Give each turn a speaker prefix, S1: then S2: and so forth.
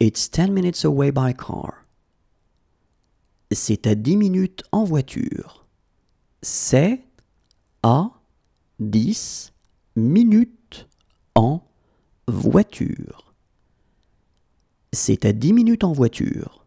S1: It's 10 minutes away by car. C'est à 10 minutes en voiture. C'est à 10 minutes en voiture. C'est à 10 minutes en voiture.